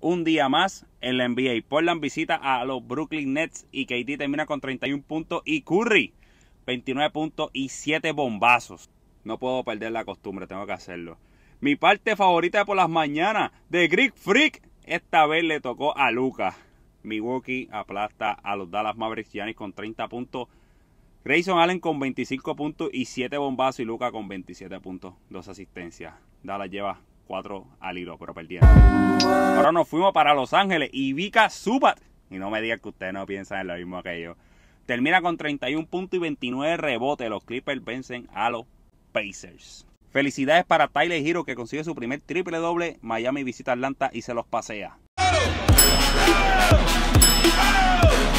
un día más en la NBA. Portland visita a los Brooklyn Nets y KD termina con 31 puntos y Curry 29 puntos y 7 bombazos. No puedo perder la costumbre, tengo que hacerlo. Mi parte favorita por las mañanas de Greek Freak esta vez le tocó a Lucas. Milwaukee aplasta a los Dallas Mavericks Giannis con 30 puntos. Grayson Allen con 25 puntos y 7 bombazos y Luca con 27 puntos, Dos asistencias. Dallas lleva 4 al hilo, pero perdieron. Ahora nos fuimos para Los Ángeles y Vika Zubat. Y no me digan que ustedes no piensan en lo mismo que yo. Termina con 31 puntos y 29 rebotes. Los Clippers vencen a los Pacers. Felicidades para Tyler Hero que consigue su primer triple doble. Miami visita Atlanta y se los pasea.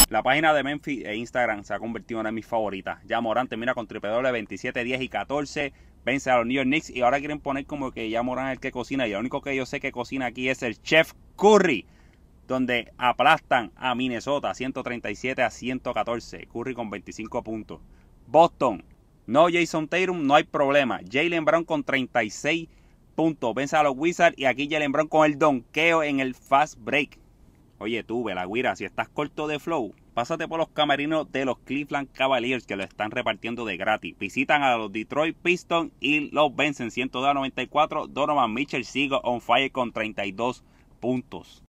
La página de Memphis e Instagram se ha convertido en una de mis favoritas. Ya Morán termina con triple doble 27, 10 y 14 vence a los New York Knicks y ahora quieren poner como que ya moran el que cocina y lo único que yo sé que cocina aquí es el chef Curry donde aplastan a Minnesota 137 a 114 Curry con 25 puntos Boston no Jason Tatum no hay problema Jalen Brown con 36 puntos vence a los Wizards y aquí Jalen Brown con el donqueo en el fast break Oye, tú, Belagüira, si estás corto de flow, pásate por los camerinos de los Cleveland Cavaliers que lo están repartiendo de gratis. Visitan a los Detroit Pistons y los vencen 102 a 94. Donovan Mitchell sigue on fire con 32 puntos.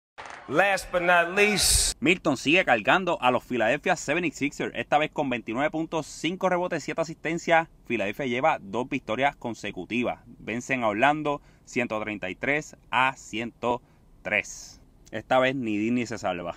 Last but not least. Milton sigue cargando a los Philadelphia 76ers, esta vez con 29 puntos, 5 rebotes, 7 asistencias. Philadelphia lleva dos victorias consecutivas. Vencen a Orlando 133 a 103. Esta vez ni Dini se salva.